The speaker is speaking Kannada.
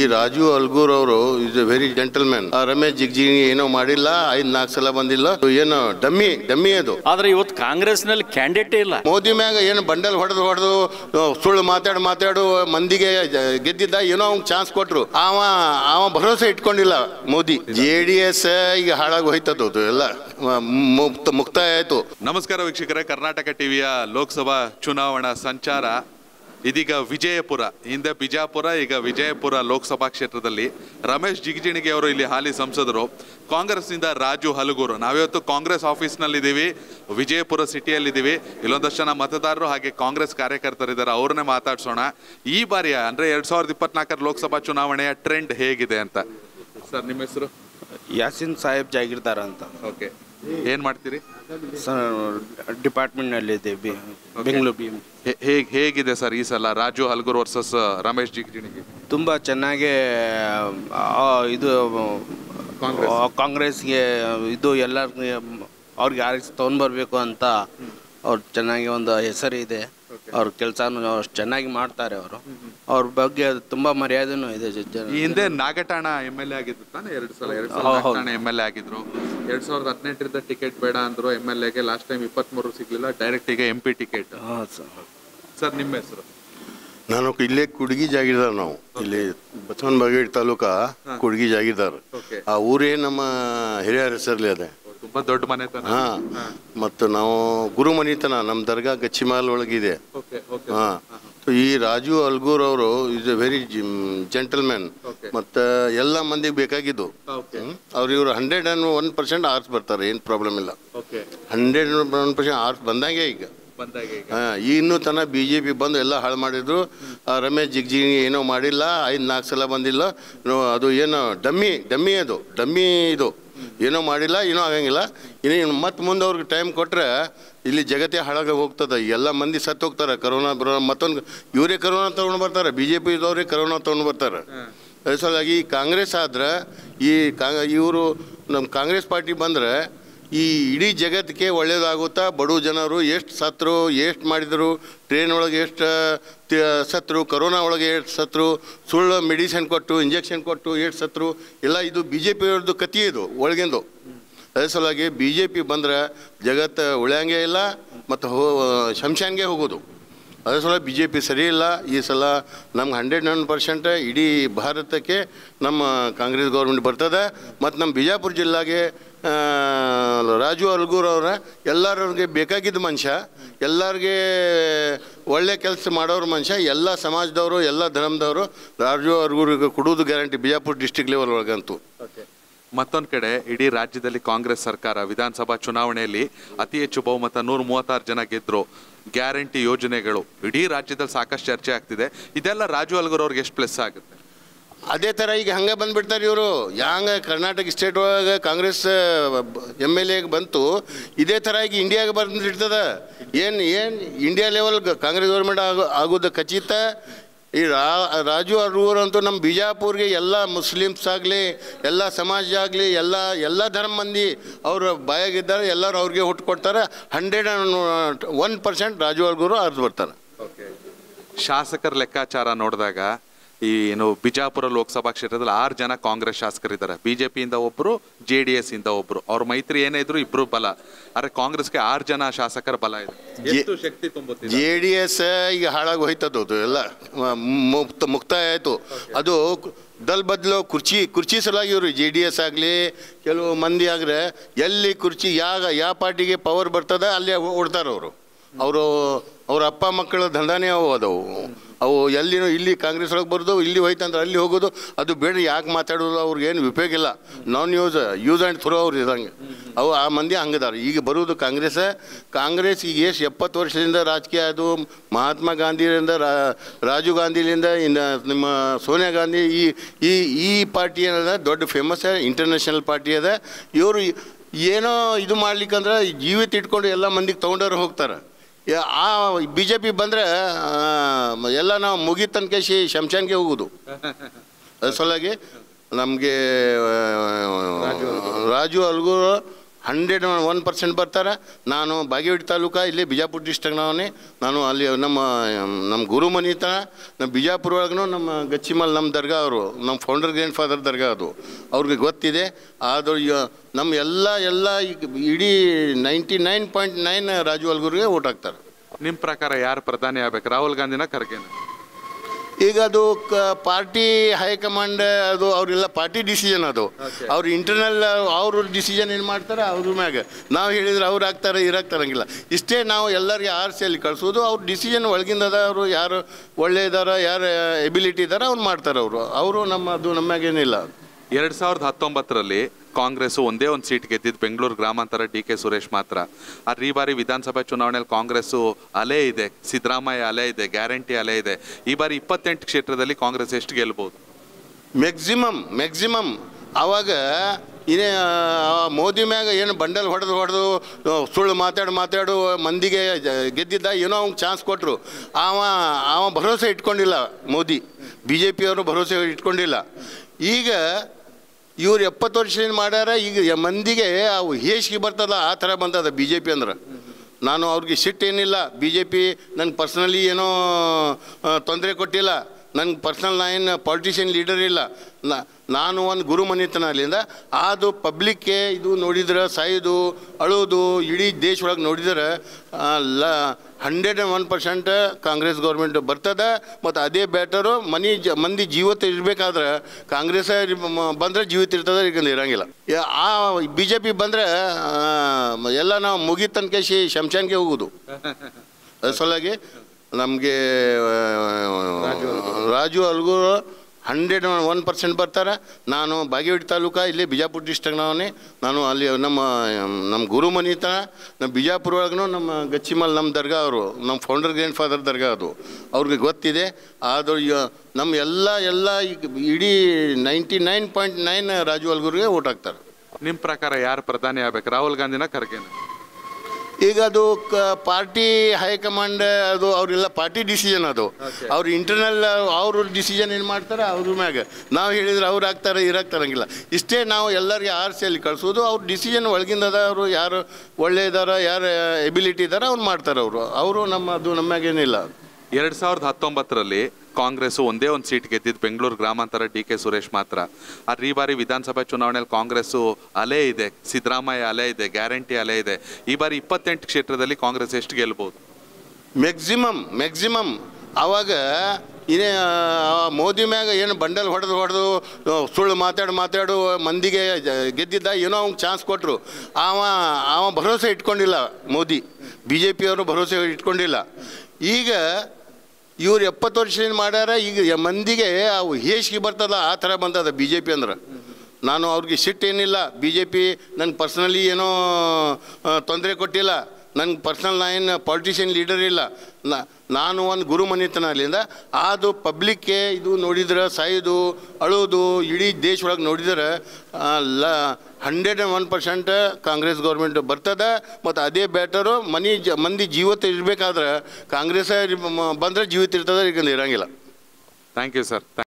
ಈ ರಾಜು ಅಲ್ಗೂರ್ ಅವರು is a very gentleman Ramesh Jigajinagi ಏನೋ ಮಾಡಿಲ್ಲ ಐದ್ ನಾಲ್ಕು ಸಲ ಬಂದಿಲ್ಲ ಏನೋ ಡಮ್ಮಿ ಡಮ್ಮಿ ಅದು ಆದ್ರೆ ಇವತ್ತು ಕಾಂಗ್ರೆಸ್ ನಲ್ಲಿ ಕ್ಯಾಂಡಿಡೇಟ್ ಇಲ್ಲ ಮೋದಿ ಮ್ಯಾಗ ಏನು ಬಂಡಲ್ ಹೊಡೆದು ಹೊಡೆದು ಸುಳ್ಳು ಮಾತಾಡ್ ಮಾತಾಡು ಮಂದಿಗೆ ಗೆದ್ದಿದ್ದ ಏನೋ ಅವ್ನ್ ಚಾನ್ಸ್ ಕೊಟ್ರು ಅವ ಅವ ಭರೋಸೆ ಇಟ್ಕೊಂಡಿಲ್ಲ ಮೋದಿ ಜೆ ಡಿ ಎಸ್ ಈಗ ಹಾಳಾಗಿ ಹೋಯ್ತದ್ದು ಎಲ್ಲ ಮುಕ್ತ ಮುಕ್ತಾಯ ಆಯ್ತು ನಮಸ್ಕಾರ ವೀಕ್ಷಕರೇ ಕರ್ನಾಟಕ ಟಿವಿಯ ಲೋಕಸಭಾ ಚುನಾವಣಾ ಸಂಚಾರ ಇದೀಗ ವಿಜಯಪುರ ಹಿಂದೆ ಬಿಜಾಪುರ ಈಗ ವಿಜಯಪುರ ಲೋಕಸಭಾ ಕ್ಷೇತ್ರದಲ್ಲಿ ರಮೇಶ್ ಜಿಗಜಿಣಿಗೆ ಅವರು ಇಲ್ಲಿ ಹಾಲಿ ಸಂಸದರು ಕಾಂಗ್ರೆಸ್ನಿಂದ ರಾಜು ಹಲಗೂರು ನಾವಿವತ್ತು ಕಾಂಗ್ರೆಸ್ ಆಫೀಸ್ನಲ್ಲಿದ್ದೀವಿ ವಿಜಯಪುರ ಸಿಟಿಯಲ್ಲಿದ್ದೀವಿ ಇಲ್ಲೊಂದಷ್ಟು ಜನ ಮತದಾರರು ಹಾಗೆ ಕಾಂಗ್ರೆಸ್ ಕಾರ್ಯಕರ್ತರಿದ್ದಾರೆ ಅವ್ರನ್ನೇ ಮಾತಾಡ್ಸೋಣ ಈ ಬಾರಿಯ ಅಂದರೆ ಎರಡು ಸಾವಿರದ ಇಪ್ಪತ್ನಾಲ್ಕರ ಲೋಕಸಭಾ ಚುನಾವಣೆಯ ಟ್ರೆಂಡ್ ಹೇಗಿದೆ ಅಂತ ಸರ್ ನಿಮ್ಮ ಹೆಸರು ಯಾಸಿನ್ ಸಾಹೇಬ್ ಜಾಗಿರ್ದಾರ ಅಂತ ಓಕೆ ಏನ್ ಮಾಡ್ತೀರಿ ಡಿಪಾರ್ಟ್ಮೆಂಟ್ ನಲ್ಲಿ ಬಿ ಬೆಂಗಳೂರು ಬಿ ಹೇಗೆ ಹೇಗಿದೆ ಸರ್ ಈ ಸಲ ರಾಜು ಹಲ್ಗೂರ್ ವರ್ಸಸ್ ರಮೇಶ್ ಜಿಗಜಿಣಿಗೆ ತುಂಬಾ ಚೆನ್ನಾಗೇ ಇದು ಕಾಂಗ್ರೆಸ್ಗೆ ಇದು ಎಲ್ಲರಿಗೂ ಅವ್ರಿಗೆ ಯಾರಿಗೆ ತೊಗೊಂಡ್ಬರ್ಬೇಕು ಅಂತ ಅವ್ರು ಚೆನ್ನಾಗಿ ಒಂದು ಹೆಸರಿದೆ ಅವ್ರ ಕೆಲಸನೂ ಚೆನ್ನಾಗಿ ಮಾಡ್ತಾರೆ ಅವರು ಅವ್ರ ಬಗ್ಗೆ ಅದು ತುಂಬಾ ಮರ್ಯಾದೆನೂ ಇದೆ ಜೊತೆ ಹಿಂದೆ ನಾಗಟಾಣ ಎಮ್ ಎಲ್ ಎ ಆಗಿದ್ರು ತಾನೇ ಎರಡು ಸಲ ಎರಡು ಸಲ ನಾಗಠಾಣ ಎಮ್ ಎಲ್ ಎ ಆಗಿದ್ರು ಎರಡ್ ಸಾವಿರದ ಹದಿನೆಂಟರಿಂದ ಟಿಕೆಟ್ ಬೇಡ ಅಂದ್ರು ಎಮ್ ಎಲ್ ಎಗೆ ಲಾಸ್ಟ್ ಟೈಮ್ ಮೂರು ಸಿಗ್ಲಿಲ್ಲ ಡೈರೆಕ್ಟ್ ಈಗ ಎಂ ಪಿ ಟಿಕೆಟ್ ಸರ್ ನಿಮ್ಮ ಹೆಸರು ನಾನು ಇಲ್ಲೇ ಕುಡ್ಗಿ ಜಾಗಿರ್ದಾರ್ ನಾವು ಇಲ್ಲಿ ಬಸವನ್ ಬಾಗೇಡ್ ತಾಲೂಕಾ ಕುಡ್ಗಿ ಜಾಗಿರ್ದಾರ್ ಆ ಊರೇ ನಮ್ಮ ಹಿರಿಯರ ಹೆಸರಲ್ಲಿ ಅದೇ ತುಂಬಾ ದೊಡ್ಡ ಮನೆತನ ಹಾ ಮತ್ತು ನಾವು ಗುರು ಮನೆತನ ನಮ್ಮ ದರ್ಗಾ ಗಚ್ಚಿಮಾಲ್ ಒಳಗಿದೆ ಹಾ ಈ ರಾಜು ಅಲ್ಗೂರ್ ಅವರು ಇಸ್ ಎ ವೆರಿ ಮ್ಯಾನ್ ಮತ್ತೆ ಎಲ್ಲ ಮಂದಿಗೆ ಬೇಕಾಗಿದ್ದು ಅವ್ರು ಇವರು ಹಂಡ್ರೆಡ್ ಅಂಡ್ ಒನ್ ಪರ್ಸೆಂಟ್ ಆರ್ಸ್ ಬರ್ತಾರೆ ಏನು ಪ್ರಾಬ್ಲಮ್ ಇಲ್ಲ ಹಂಡ್ರೆಡ್ ಒನ್ ಪರ್ಸೆಂಟ್ ಆರ್ಸ್ ಬಂದಾಗೆ ಈಗ ಈ ಇನ್ನೂ ತನಕ ಬಿ ಜೆ ಪಿ ಬಂದು ಎಲ್ಲ ಹಾಳು ಮಾಡಿದ್ರು ರಮೇಶ್ ಜಿಗ್ಜಿ ಏನೋ ಮಾಡಿಲ್ಲ ಐದು ನಾಲ್ಕು ಸಲ ಬಂದಿಲ್ಲ ಅದು ಏನು ಡಮ್ಮಿ ಡಮ್ಮಿ ಅದು ಡಮ್ಮಿ ಇದು ಏನೋ ಮಾಡಿಲ್ಲ ಏನೋ ಆಗಂಗಿಲ್ಲ ಇನ್ನು ಮತ್ತೆ ಮುಂದೆ ಅವ್ರಿಗೆ ಟೈಮ್ ಕೊಟ್ಟರೆ ಇಲ್ಲಿ ಜಗತ್ತೇ ಹಾಳಾಗ ಹೋಗ್ತದೆ ಎಲ್ಲ ಮಂದಿ ಸತ್ತು ಹೋಗ್ತಾರೆ ಕರೋನಾ ಬರೋ ಮತ್ತೊಂದು ಇವರೇ ಕರೋನಾ ತೊಗೊಂಡು ಬರ್ತಾರೆ ಬಿ ಜೆ ಇದ್ದವ್ರೆ ಕರೋನಾ ತೊಗೊಂಡು ಬರ್ತಾರೆ ಅದ್ರ ಸಲುವಾಗಿ ಈ ಕಾಂಗ್ರೆಸ್ ಆದ್ರೆ ಈ ಕಾಂಗ್ ಇವರು ನಮ್ಮ ಕಾಂಗ್ರೆಸ್ ಪಾರ್ಟಿ ಬಂದರೆ ಈ ಇಡೀ ಜಗತ್ತಿಗೆ ಒಳ್ಳೆಯದಾಗುತ್ತಾ ಬಡವ ಜನರು ಎಷ್ಟು ಸತ್ರು ಎಷ್ಟು ಮಾಡಿದರು ಟ್ರೈನ್ ಒಳಗೆ ಎಷ್ಟು ಸತ್ರು ಕರೋನಾ ಒಳಗೆ ಎಷ್ಟು ಸತ್ರು ಸುಳ್ಳು ಮೆಡಿಸಿನ್ ಕೊಟ್ಟು ಇಂಜೆಕ್ಷನ್ ಕೊಟ್ಟು ಎಷ್ಟು ಸತ್ರು ಎಲ್ಲ ಇದು ಬಿ ಜೆ ಪಿಯವ್ರದ್ದು ಕಥೆ ಇದು ಒಳಗಿಂದು ಅದೇ ಸಲುವಾಗಿ ಬಿ ಜೆ ಪಿ ಬಂದರೆ ಜಗತ್ತು ಉಳಿಯಂಗೆ ಇಲ್ಲ ಮತ್ತು ಹೋ ಶಂಶಾನ್ಗೆ ಹೋಗೋದು ಅದೇ ಸಲ ಬಿ ಜೆ ಪಿ ಸರಿ ಇಲ್ಲ ಈ ಸಲ ನಮ್ಗೆ ಹಂಡ್ರೆಡ್ ನೈನ್ ಪರ್ಸೆಂಟ್ ಇಡೀ ಭಾರತಕ್ಕೆ ನಮ್ಮ ಕಾಂಗ್ರೆಸ್ ಗೌರ್ಮೆಂಟ್ ಬರ್ತದೆ ಮತ್ತು ನಮ್ಮ ಬಿಜಾಪುರ ಜಿಲ್ಲಾಗೆ ರಾಜು ಅಲ್ಗೂರ್ ಅವರ ಎಲ್ಲರಿಗೆ ಬೇಕಾಗಿದ್ದ ಮನುಷ್ಯ ಎಲ್ಲರಿಗೆ ಒಳ್ಳೆ ಕೆಲಸ ಮಾಡೋರು ಮನುಷ್ಯ ಎಲ್ಲ ಸಮಾಜದವರು ಎಲ್ಲ ಧರ್ಮದವರು ರಾಜು ಅಲ್ಗೂರಿಗೆ ಕೊಡೋದು ಗ್ಯಾರಂಟಿ ಬಿಜಾಪುರ ಡಿಸ್ಟಿಕ್ ಲೆವೆಲ್ ಒಳಗಂತೂ ಮತ್ತೊಂದು ಕಡೆ ಇಡೀ ರಾಜ್ಯದಲ್ಲಿ ಕಾಂಗ್ರೆಸ್ ಸರ್ಕಾರ ವಿಧಾನಸಭಾ ಚುನಾವಣೆಯಲ್ಲಿ ಅತಿ ಹೆಚ್ಚು ಬಹುಮತ ನೂರ ಮೂವತ್ತಾರು ಜನ ಗೆದ್ದರು ಗ್ಯಾರಂಟಿ ಯೋಜನೆಗಳು ಇಡೀ ರಾಜ್ಯದಲ್ಲಿ ಸಾಕಷ್ಟು ಚರ್ಚೆ ಆಗ್ತಿದೆ ಇದೆಲ್ಲ ರಾಜು ಅಲ್ಗರ್ ಅವ್ರಿಗೆ ಎಷ್ಟು ಪ್ಲಸ್ ಆಗುತ್ತೆ ಅದೇ ಥರ ಈಗ ಹಂಗೆ ಬಂದುಬಿಡ್ತಾರೆ ಇವರು ಯಾಂಗ ಕರ್ನಾಟಕ ಸ್ಟೇಟ್ ಒಳಗೆ ಕಾಂಗ್ರೆಸ್ ಎಮ್ ಎಲ್ ಎಗೆ ಬಂತು ಇದೇ ಥರ ಈಗ ಇಂಡಿಯಾಗೆ ಬಂದುಬಿಡ್ತದೆ ಏನು ಏನು ಇಂಡಿಯಾ ಲೆವೆಲ್ ಕಾಂಗ್ರೆಸ್ ಗೌರ್ಮೆಂಟ್ ಆಗೋ ಆಗೋದು ಖಚಿತ ಈ ರಾಜು ಅರೂರ್ ನಮ್ಮ ಬಿಜಾಪುರ್ಗೆ ಎಲ್ಲ ಮುಸ್ಲಿಮ್ಸ್ ಆಗಲಿ ಎಲ್ಲ ಸಮಾಜ ಆಗಲಿ ಎಲ್ಲ ಎಲ್ಲ ಧರ್ಮ ಮಂದಿ ಅವರು ಬಾಯಾಗಿದ್ದಾರೆ ಎಲ್ಲರೂ ಅವ್ರಿಗೆ ಹುಟ್ಟು ಕೊಡ್ತಾರೆ hundred and one percent Raju Alagur ಅರ್ದು ಬರ್ತಾರೆ ಶಾಸಕರ ಲೆಕ್ಕಾಚಾರ ನೋಡಿದಾಗ ಈ ಏನು ಬಿಜಾಪುರ ಲೋಕಸಭಾ ಕ್ಷೇತ್ರದಲ್ಲಿ ಆರು ಜನ ಕಾಂಗ್ರೆಸ್ ಶಾಸಕರಿದ್ದಾರೆ ಬಿ ಜೆ ಪಿಯಿಂದ ಒಬ್ಬರು ಜೆ ಡಿ ಎಸ್ ಇಂದ ಒಬ್ಬರು ಅವ್ರ ಮೈತ್ರಿ ಏನೇ ಇದ್ರು ಇಬ್ಬರು ಬಲ ಆದರೆ ಕಾಂಗ್ರೆಸ್ಗೆ ಆರು ಜನ ಶಾಸಕರ ಬಲ ಇದೆ ಎಷ್ಟು ಶಕ್ತಿ ತುಂಬ ಜೆ ಡಿ ಎಸ್ ಈಗ ಹಾಳಾಗಿ ಹೋಯ್ತದ್ದು ಅದು ಎಲ್ಲ ಮುಕ್ತ ಮುಕ್ತಾಯ ಆಯಿತು ಅದು ದಲ್ ಬದಲು ಕುರ್ಚಿ ಕುರ್ಚಿ ಸಲುವಾಗಿ ಇವರು ಜೆ ಡಿ ಎಸ್ ಆಗಲಿ ಕೆಲವು ಮಂದಿ ಆಗ್ರೆ ಎಲ್ಲಿ ಕುರ್ಚಿ ಯಾವ ಯಾವ ಪಾರ್ಟಿಗೆ ಪವರ್ ಬರ್ತದೆ ಅಲ್ಲಿ ಓಡ್ತಾರೆ ಅವರು ಅವರು ಅವ್ರ ಅಪ್ಪ ಮಕ್ಕಳ ದಂಧನೇ ಅದಾವು ಅವು ಎಲ್ಲಿನೂ ಇಲ್ಲಿ ಕಾಂಗ್ರೆಸ್ ಒಳಗೆ ಬರೋದು ಇಲ್ಲಿ ಹೋಯ್ತಂದ್ರೆ ಅಲ್ಲಿ ಹೋಗೋದು ಅದು ಬೇಡ ಯಾಕೆ ಮಾತಾಡೋದು ಅವ್ರಿಗೇನು ಉಪಯೋಗ ಇಲ್ಲ ನಾನ್ ಯೂಸ್ ಯೂಸ್ ಆ್ಯಂಡ್ ಥ್ರೋ ಅವ್ರು ಇದಂಗೆ ಅವು ಆ ಮಂದಿ ಹಂಗದಾರ ಈಗ ಬರುವುದು ಕಾಂಗ್ರೆಸ್ ಕಾಂಗ್ರೆಸ್ ಈಗ ಎಷ್ಟು ಎಪ್ಪತ್ತು ವರ್ಷದಿಂದ ರಾಜಕೀಯ ಅದು ಮಹಾತ್ಮ ಗಾಂಧಿಯಿಂದ ರಾಜೀವ್ ಗಾಂಧಿಲಿಂದ ಇನ್ನು ನಿಮ್ಮ ಸೋನಿಯಾ ಗಾಂಧಿ ಈ ಈ ಈ ಪಾರ್ಟಿ ಏನದ ದೊಡ್ಡ ಫೇಮಸ್ ಇಂಟರ್ನ್ಯಾಷನಲ್ ಪಾರ್ಟಿ ಅದ ಇವರು ಏನೋ ಇದು ಮಾಡ್ಲಿಕ್ಕಂದ್ರೆ ಜೀವಿತ ಇಟ್ಕೊಂಡು ಎಲ್ಲ ಮಂದಿಗೆ ತೊಗೊಂಡವ್ರು ಹೋಗ್ತಾರೆ ಆ ಬಿ ಜೆ ಪಿ ಬಂದರೆ ಎಲ್ಲ ನಾವು ಮುಗಿ ತನಕೇಶಿ ಹೋಗುದು ಹೋಗುದು ಅದ್ರ ಸಲುವಾಗಿ ನಮಗೆ Raju Algur hundred one percent ಬರ್ತಾರೆ ನಾನು ಬಾಗೇವಾಡಿ ತಾಲೂಕು ಇಲ್ಲಿ ಬಿಜಾಪುರ ಡಿಸ್ಟ್ರಿಕ್ನವನೇ ನಾನು ಅಲ್ಲಿ ನಮ್ಮ ನಮ್ಮ ಗುರು ತನ ನಮ್ಮ ಬಿಜಾಪುರ ಒಳಗೂ ನಮ್ಮ ಗಚ್ಚಿಮಲ್ ನಮ್ಮ ದರ್ಗಾ ಅವರು ನಮ್ಮ ಫೌಂಡರ್ ಗ್ರ್ಯಾಂಡ್ ಫಾದರ್ ದರ್ಗಾ ಅದು ಅವ್ರಿಗೆ ಗೊತ್ತಿದೆ ಆದರೂ ನಮ್ಮ ಎಲ್ಲ ಎಲ್ಲ ಇಡೀ ninety nine point nine Raju ಅಲ್ಗುರಿಗೆ ಓಟ್ ಹಾಕ್ತಾರೆ ನಿಮ್ಮ ಪ್ರಕಾರ ಯಾರು ಪ್ರಧಾನಿ ಆಗ್ಬೇಕು ರಾಹುಲ್ ಗಾಂಧಿನ ಖರ್ಗೆನ ಈಗ ಅದು ಪಾರ್ಟಿ ಹೈಕಮಾಂಡ್ ಅದು ಅವರೆಲ್ಲ ಪಾರ್ಟಿ ಡಿಸಿಷನ್ ಅದು ಅವ್ರ ಇಂಟರ್ನಲ್ ಅವ್ರ ಡಿಸಿಷನ್ ಏನು ಮಾಡ್ತಾರೆ ಅವ್ರ ಮ್ಯಾಗ ನಾವು ಹೇಳಿದ್ರೆ ಅವ್ರು ಆಗ್ತಾರೆ ಇರಾಗ್ತಾರಂಗಿಲ್ಲ ಇಷ್ಟೇ ನಾವು ಎಲ್ಲರಿಗೆ ಆರ್ಸಿಯಲ್ಲಿ ಕಳಿಸೋದು ಅವ್ರ ಡಿಸಿಷನ್ ಒಳಗಿಂದದ ಅವರು ಯಾರು ಒಳ್ಳೆಯದಾರ ಯಾರು ಎಬಿಲಿಟಿ ಇದ್ದಾರೋ ಅವ್ರು ಮಾಡ್ತಾರೆ ಅವರು ಅವರು ನಮ್ಮ ಅದು ನಮ್ಮಾಗೇನಿಲ್ಲ ಎರಡು ಸಾವಿರದ ಹತ್ತೊಂಬತ್ತರಲ್ಲಿ ಕಾಂಗ್ರೆಸ್ಸು ಒಂದೇ ಒಂದು ಸೀಟ್ ಗೆದ್ದಿದ್ದು ಬೆಂಗಳೂರು ಗ್ರಾಮಾಂತರ ಡಿ ಕೆ ಸುರೇಶ್ ಮಾತ್ರ ಆದರೆ ಈ ಬಾರಿ ವಿಧಾನಸಭೆ ಚುನಾವಣೆಯಲ್ಲಿ ಕಾಂಗ್ರೆಸ್ಸು ಅಲೆ ಇದೆ ಸಿದ್ದರಾಮಯ್ಯ ಅಲೆ ಇದೆ ಗ್ಯಾರಂಟಿ ಅಲೆ ಇದೆ ಈ ಬಾರಿ ಇಪ್ಪತ್ತೆಂಟು ಕ್ಷೇತ್ರದಲ್ಲಿ ಕಾಂಗ್ರೆಸ್ ಎಷ್ಟು ಗೆಲ್ಬೋದು ಮ್ಯಾಕ್ಸಿಮಮ್ ಮ್ಯಾಕ್ಸಿಮಮ್ ಅವಾಗ ಇನ್ನೇ ಮೋದಿ ಮ್ಯಾಗ ಏನು ಬಂಡಲ್ ಹೊಡೆದು ಹೊಡೆದು ಸುಳ್ಳು ಮಾತಾಡು ಮಾತಾಡು ಮಂದಿಗೆ ಗೆದ್ದಿದ್ದ ಏನೋ ಅವ್ನಿಗೆ ಚಾನ್ಸ್ ಕೊಟ್ಟರು ಅವ ಅವ ಭರೋಸೆ ಇಟ್ಕೊಂಡಿಲ್ಲ ಮೋದಿ ಬಿ ಜೆ ಪಿಯವರು ಭರೋಸೆ ಇಟ್ಕೊಂಡಿಲ್ಲ ಈಗ ಇವ್ರು ಎಪ್ಪತ್ತು ವರ್ಷದಿಂದ ಮಾಡ್ಯಾರ ಈಗ ಮಂದಿಗೆ ಅವು ಹೇಸಿಗೆ ಬರ್ತದ ಆ ಥರ ಬಂದದ ಬಿ ಜೆ ಪಿ ಅಂದ್ರೆ ನಾನು ಅವ್ರಿಗೆ ಸಿಟ್ಟೇನಿಲ್ಲ ಬಿ ಜೆ ಪಿ ನಂಗೆ ಪರ್ಸ್ನಲಿ ಏನೋ ತೊಂದರೆ ಕೊಟ್ಟಿಲ್ಲ ನನಗೆ ಪರ್ಸ್ನಲ್ ನಾನು ಪಾಲಿಟಿಷಿಯನ್ ಲೀಡರ್ ಇಲ್ಲ ನಾನು ಒಂದು ಗುರು ಮನೆತನ ಅಲ್ಲಿಂದ ಅದು ಪಬ್ಲಿಕ್ಕೆ ಇದು ನೋಡಿದ್ರೆ ಸಾಯೋದು ಅಳೋದು ಇಡೀ ದೇಶ ಒಳಗೆ ನೋಡಿದ್ರೆ ಲ hundred and one percent Congress government ಬರ್ತದೆ ಮತ್ತು ಅದೇ ಬ್ಯಾಟರು ಮನಿ ಜ ಮಂದಿ ಜೀವತ್ತು ಇರಬೇಕಾದ್ರೆ ಕಾಂಗ್ರೆಸ್ ಬಂದರೆ ಜೀವಿತ ಇರ್ತದೆ ಈಗ ಇರೋಂಗಿಲ್ಲ ಆ ಬಿ ಜೆ ಪಿ ಬಂದರೆ ಎಲ್ಲ ನಾವು ಮುಗಿದ ತನಕ ಶಿ ಶಮಶಾನ್ಗೆ ಹೋಗೋದು ಅದ್ರ ಸಲುವಾಗಿ ನಮಗೆ Raju Algur hundred one percent ಬರ್ತಾರೆ ನಾನು ಬಾಗೇವಾಡಿ ತಾಲೂಕು ಇಲ್ಲಿ ಬಿಜಾಪುರ ಡಿಸ್ಟ್ರಿಕ್ನವನೇ ನಾನು ಅಲ್ಲಿ ನಮ್ಮ ನಮ್ಮ ಗುರು ಥರ ನಮ್ಮ ಬಿಜಾಪುರ ಒಳಗೂ ನಮ್ಮ ಗಚ್ಚಿಮಲ್ ನಮ್ಮ ದರ್ಗಾ ಅವರು ನಮ್ಮ ಫೌಂಡರ್ ಗ್ರ್ಯಾಂಡ್ ಫಾದರ್ ದರ್ಗಾ ಅದು ಅವ್ರಿಗೆ ಗೊತ್ತಿದೆ ಆದರೂ ನಮ್ಮ ಎಲ್ಲ ಎಲ್ಲ ಇಡೀ ninety nine point nine Raju ಅಲ್ಗೂರಿಗೆ ಓಟ್ ಹಾಕ್ತಾರೆ ನಿಮ್ಮ ಪ್ರಕಾರ ಯಾರು ಪ್ರಧಾನಿ ಆಗ್ಬೇಕು ರಾಹುಲ್ ಗಾಂಧಿನ ಖರ್ಗೆನ ಈಗ ಅದು ಕ ಪಾರ್ಟಿ ಹೈಕಮಾಂಡ್ ಅದು ಅವರೆಲ್ಲ ಪಾರ್ಟಿ ಡಿಸಿಷನ್ ಅದು ಅವ್ರು ಇಂಟರ್ನಲ್ ಅವರು ಡಿಸಿಷನ್ ಏನು ಮಾಡ್ತಾರೆ ಅವ್ರ ಮ್ಯಾಗ ನಾವು ಹೇಳಿದ್ರೆ ಅವ್ರು ಆಗ್ತಾರೆ ಇರಾಗ್ತಾರಂಗಿಲ್ಲ ಇಷ್ಟೇ ನಾವು ಎಲ್ಲರಿಗೆ ಆರ್ ಸಿ ಅಲ್ಲಿ ಕಳಿಸೋದು ಅವ್ರ ಡಿಸಿಷನ್ ಒಳಗಿಂದದ ಅವರು ಯಾರು ಒಳ್ಳೆಯದಾರ ಯಾರು ಎಬಿಲಿಟಿ ಇದಾರ ಅವ್ರು ಮಾಡ್ತಾರೆ ಅವರು ಅವರು ನಮ್ಮ ಅದು ನಮ್ಮಾಗೇನಿಲ್ಲ ಎರಡು ಸಾವಿರದ ಹತ್ತೊಂಬತ್ತರಲ್ಲಿ ಕಾಂಗ್ರೆಸ್ಸು ಒಂದೇ ಒಂದು ಸೀಟ್ ಗೆದ್ದಿದ್ದು ಬೆಂಗಳೂರು ಗ್ರಾಮಾಂತರ ಡಿ ಕೆ ಸುರೇಶ್ ಮಾತ್ರ ಆದ್ರೆ ಈ ಬಾರಿ ವಿಧಾನಸಭೆ ಚುನಾವಣೆಯಲ್ಲಿ ಕಾಂಗ್ರೆಸ್ಸು ಅಲೆ ಇದೆ ಸಿದ್ದರಾಮಯ್ಯ ಅಲೆ ಇದೆ ಗ್ಯಾರಂಟಿ ಅಲೆ ಇದೆ ಈ ಬಾರಿ ಇಪ್ಪತ್ತೆಂಟು ಕ್ಷೇತ್ರದಲ್ಲಿ ಕಾಂಗ್ರೆಸ್ ಎಷ್ಟು ಗೆಲ್ಬಹುದು ಮ್ಯಾಕ್ಸಿಮಮ್ ಮ್ಯಾಕ್ಸಿಮಮ್ ಆವಾಗ ಇನ್ನೇ ಮೋದಿ ಮ್ಯಾಗ ಏನು ಬಂಡಲ್ ಹೊಡೆದು ಹೊಡೆದು ಸುಳ್ಳು ಮಾತಾಡಿ ಮಾತಾಡು ಮಂದಿಗೆ ಗೆದ್ದಿದ್ದ ಏನೋ ಅವ್ನಿಗೆ ಚಾನ್ಸ್ ಕೊಟ್ಟರು ಅವ ಅವ ಭರೋಸೆ ಇಟ್ಕೊಂಡಿಲ್ಲ ಮೋದಿ ಬಿ ಜೆ ಪಿಯವರು ಭರೋಸೆ ಇಟ್ಕೊಂಡಿಲ್ಲ ಈಗ ಇವ್ರು ಎಪ್ಪತ್ತು ವರ್ಷದಿಂದ ಮಾಡ್ಯಾರ ಈಗ ಮಂದಿಗೆ ಅವು ಹೇಸಿಗೆ ಬರ್ತದ ಆ ಥರ ಬಂದದ ಬಿ ಜೆ ಪಿ ಅಂದ್ರೆ ನಾನು ಅವ್ರಿಗೆ ಸಿಟ್ಟೇನಿಲ್ಲ ಬಿ ಜೆ ಪಿ ನನಗೆ ಪರ್ಸ್ನಲಿ ಏನೋ ತೊಂದರೆ ಕೊಟ್ಟಿಲ್ಲ ನನಗೆ ಪರ್ಸ್ನಲ್ ನಾನು ಪಾಲಿಟಿಷಿಯನ್ ಲೀಡರ್ ಇಲ್ಲ ನಾನು ಒಂದು ಗುರು ಮನೆತನ ಅಲ್ಲಿಂದ ಅದು ಪಬ್ಲಿಕ್ಕೆ ಇದು ನೋಡಿದ್ರೆ ಸಾಯೋದು ಅಳೋದು ಇಡೀ ದೇಶ ಒಳಗೆ ನೋಡಿದ್ರೆ ಲ hundred and one percent Congress government ಬರ್ತದೆ ಮತ್ತು ಅದೇ ಬ್ಯಾಟರು ಮನಿ ಜ ಮಂದಿ ಜೀವತ್ತು ಇರಬೇಕಾದ್ರೆ ಕಾಂಗ್ರೆಸ್ ಬಂದರೆ ಜೀವಿತ ಇರ್ತದೆ ಈಗ ಇರೋಂಗಿಲ್ಲ ಥ್ಯಾಂಕ್ ಯು ಸರ್